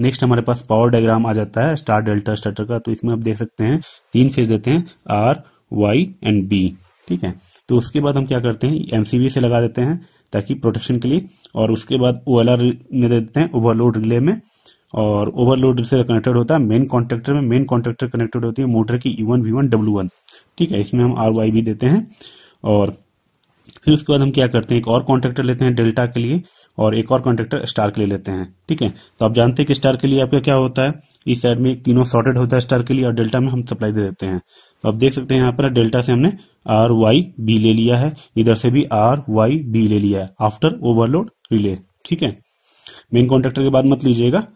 next हमारे पास power diagram आ जाता है स्टार डेल्टा स्टार्टर का तो इसमें आप देख सकते हैं तीन फेज देते हैं आर वाई एंड बी ठीक है तो उसके बाद हम क्या करते हैं एमसीबी से लगा देते हैं ताकि प्रोटेक्शन के लिए और उसके बाद ओ में दे देते हैं ओवरलोड रिले में और ओवरलोड से कनेक्टेड होता है मेन कॉन्ट्रेक्टर में मेन कॉन्ट्रेक्टर कनेक्टेड होती है मोटर की E one V one W one ठीक है इसमें हम आर वाई भी देते हैं और फिर उसके बाद हम क्या करते हैं एक और कॉन्ट्रेक्टर लेते हैं डेल्टा के लिए और एक और कॉन्ट्रेक्टर स्टार के लिए लेते हैं ठीक है तो आप जानते हैं कि स्टार के लिए आपका क्या होता है इस साइड में तीनों सॉर्टेड होता है स्टार के लिए और डेल्टा में हम सप्लाई दे देते हैं तो आप देख सकते हैं यहाँ पर डेल्टा से हमने आर वाई बी ले लिया है इधर से भी आर वाई बी ले लिया है आफ्टर ओवरलोड रिले ठीक है मेन कॉन्ट्रेक्टर के बाद मत लीजिएगा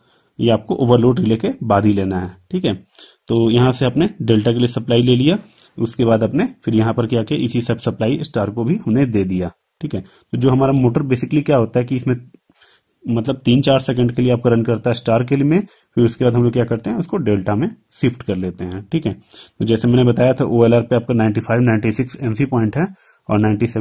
ये आपको ओवरलोड रिले के बाद ही लेना है ठीक है तो यहाँ से आपने डेल्टा के लिए सप्लाई ले लिया उसके बाद अपने फिर यहाँ पर क्या किया इसी सब सप्लाई स्टार को भी हमने दे दिया ठीक है तो जो हमारा मोटर बेसिकली क्या होता है कि इसमें मतलब तीन चार सेकंड के लिए आपका रन करता है स्टार के लिए में फिर उसके बाद हम लोग क्या करते हैं उसको डेल्टा में शिफ्ट कर लेते हैं ठीक है तो जैसे मैंने बताया था ओ पे आपका 95, 96 एमसी पॉइंट है और 97,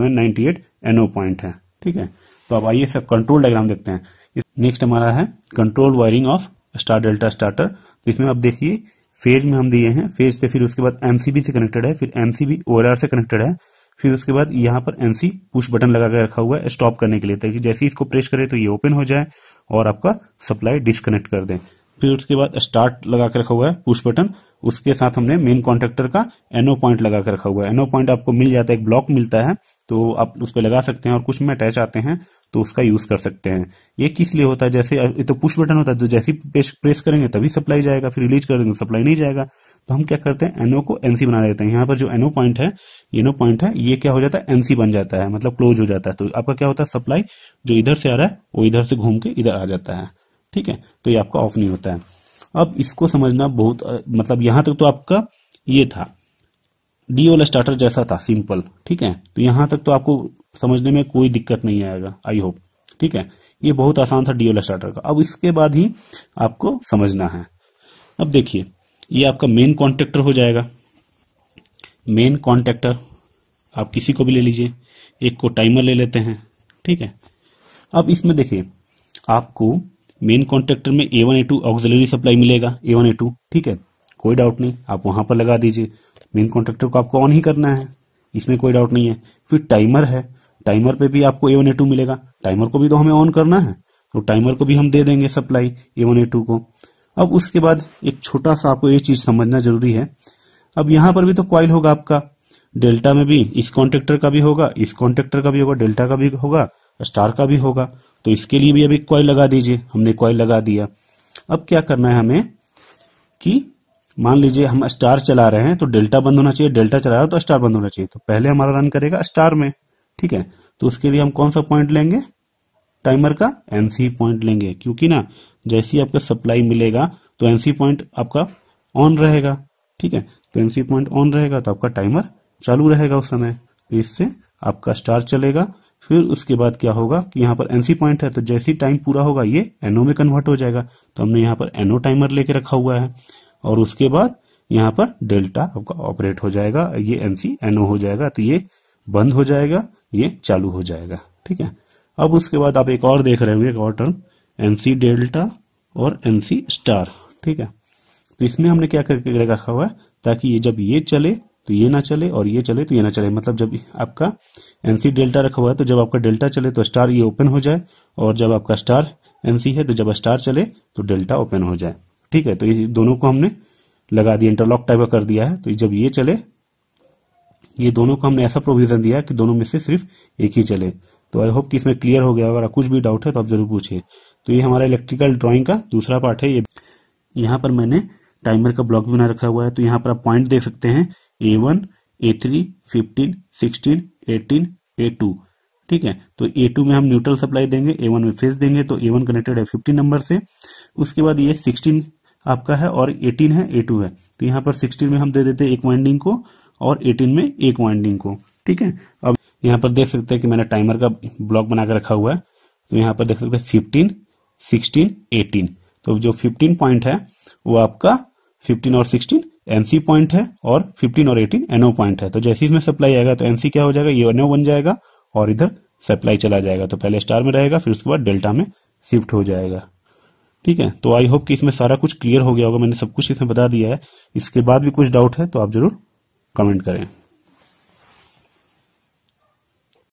98 एनओ पॉइंट है ठीक है तो अब आइए सब कंट्रोल डायग्राम देखते हैं नेक्स्ट हमारा है control wiring of star delta starter तो इसमें आप देखिए फेज में हम दिए हैं फेज से फिर उसके बाद एमसीबी से कनेक्टेड है फिर एमसीबी ओ से कनेक्टेड है फिर उसके बाद यहाँ पर एनसी पुश बटन लगा के रखा हुआ है स्टॉप करने के लिए ताकि जैसे ही इसको प्रेस करें तो ये ओपन हो जाए और आपका सप्लाई डिस्कनेक्ट कर दें फिर उसके बाद स्टार्ट लगा के रखा हुआ है पुश बटन उसके साथ हमने मेन कॉन्ट्रेक्टर का एनओ पॉइंट लगा के रखा हुआ है एनओ पॉइंट आपको मिल जाता है एक ब्लॉक मिलता है तो आप उस पर लगा सकते हैं और कुछ में अटैच आते हैं तो उसका यूज कर सकते हैं ये किस लिए होता है जैसे ये तो पुश बटन होता है तो जैसे प्रेस, प्रेस करेंगे तभी सप्लाई जाएगा फिर रिलीज कर देंगे सप्लाई नहीं जाएगा तो हम क्या करते हैं एनओ को एनसी बना देते हैं यहां पर जो एनओ पॉइंट है एनो पॉइंट है ये क्या हो जाता है एनसी बन जाता है मतलब क्लोज हो जाता है तो आपका क्या होता है सप्लाई जो इधर से आ रहा है वो इधर से घूम के इधर आ जाता है ठीक है तो ये आपका ऑफ नहीं होता है अब इसको समझना बहुत मतलब यहां तक तो आपका ये था डी वाला स्टार्टर जैसा था सिंपल ठीक है तो यहां तक तो आपको समझने में कोई दिक्कत नहीं आएगा आई होप ठीक है ये बहुत आसान था डी वाला स्टार्टर का अब इसके बाद ही आपको समझना है अब देखिए ये आपका मेन कॉन्ट्रेक्टर हो जाएगा मेन कॉन्ट्रेक्टर आप किसी को भी ले लीजिए एक को टाइमर ले लेते हैं ठीक है अब इसमें देखिए आपको मेन कॉन्ट्रेक्टर में A one A two auxiliary supply मिलेगा ए वन ए टू ठीक है कोई डाउट नहीं आप वहां पर लगा दीजिए मेन कॉन्ट्रेक्टर को आपको ऑन ही करना है इसमें कोई डाउट नहीं है फिर टाइमर है टाइमर पे भी आपको ए वन ए टू मिलेगा टाइमर को भी तो हमें ऑन करना है तो टाइमर को भी हम दे देंगे supply A one A two को अब उसके बाद एक छोटा सा आपको ये चीज समझना जरूरी है अब यहां पर भी तो क्वाइल होगा आपका डेल्टा में भी इस कॉन्ट्रेक्टर का भी होगा इस कॉन्ट्रेक्टर का भी होगा डेल्टा का भी होगा स्टार का भी होगा तो इसके लिए भी अब क्वाइल लगा दीजिए हमने क्वाइल लगा दिया अब क्या करना है हमें कि मान लीजिए हम स्टार चला रहे हैं तो डेल्टा बंद होना चाहिए डेल्टा चला रहा है तो स्टार बंद होना चाहिए तो पहले हमारा रन करेगा स्टार में ठीक है तो उसके लिए हम कौन सा पॉइंट लेंगे टाइमर का एनसी पॉइंट लेंगे क्योंकि ना जैसे ही आपका सप्लाई मिलेगा तो एनसी पॉइंट आपका ऑन रहेगा ठीक है तो एनसी पॉइंट ऑन रहेगा तो आपका टाइमर चालू रहेगा उस समय तो इससे आपका स्टार चलेगा फिर उसके बाद क्या होगा कि यहाँ पर एनसी पॉइंट है तो जैसे ही टाइम पूरा होगा ये एनओ में कन्वर्ट हो जाएगा तो हमने यहाँ पर एनओ टाइमर लेके रखा हुआ है और उसके बाद यहाँ पर डेल्टा आपका ऑपरेट हो जाएगा ये एनसी एनओ हो जाएगा तो ये बंद हो जाएगा ये चालू हो जाएगा ठीक है अब उसके बाद आप एक और देख रहे होंगे एक और टर्म एनसी डेल्टा और एनसी स्टार ठीक है तो इसमें हमने क्या करके रखा हुआ है ताकि ये जब ये चले तो ये ना चले और ये चले तो ये ना चले मतलब जब आपका एनसी डेल्टा रखा हुआ है तो जब आपका डेल्टा चले तो स्टार ये ओपन हो जाए और जब आपका स्टार एनसी है तो जब स्टार चले तो डेल्टा ओपन हो जाए ठीक है तो ये दोनों को हमने लगा दिया इंटरलॉक टाइप का कर दिया है तो जब ये चले ये दोनों को हमने ऐसा प्रोविजन दिया कि दोनों में से सिर्फ एक ही चले तो आई होप कि इसमें क्लियर हो गया अगर कुछ भी डाउट है तो आप जरूर पूछिए तो ये हमारा इलेक्ट्रिकल ड्राइंग का दूसरा पार्ट है ये यहाँ पर मैंने टाइमर का ब्लॉक भी बना रखा हुआ है तो यहाँ पर आप पॉइंट देख सकते हैं A one A three fifteen sixteen eighteen A two ठीक है तो ए टू में हम न्यूट्रल सप्लाई देंगे ए वन में फेस देंगे तो ए वन कनेक्टेड है फिफ्टीन नंबर से उसके बाद ये सिक्सटीन आपका है और एटीन है ए टू है तो यहाँ पर सिक्सटीन में हम दे देते हैं एक वाइंडिंग को और एटीन में एक वाइंडिंग को ठीक है अब यहाँ पर देख सकते हैं कि मैंने टाइमर का ब्लॉक बनाकर रखा हुआ है तो यहाँ पर देख सकते हैं फिफ्टीन सिक्सटीन एटीन तो जो फिफ्टीन पॉइंट है वो आपका फिफ्टीन और सिक्सटीन एनसी पॉइंट है और फिफ्टीन और एटीन एनओ पॉइंट है तो जैसे इसमें सप्लाई आएगा तो एनसी क्या हो जाएगा ये एनओ बन जाएगा और इधर सप्लाई चला जाएगा तो पहले स्टार में रहेगा फिर उसके बाद डेल्टा में शिफ्ट हो जाएगा ठीक है तो आई होप कि इसमें सारा कुछ क्लियर हो गया होगा मैंने सब कुछ इसमें बता दिया है इसके बाद भी कुछ डाउट है तो आप जरूर कमेंट करें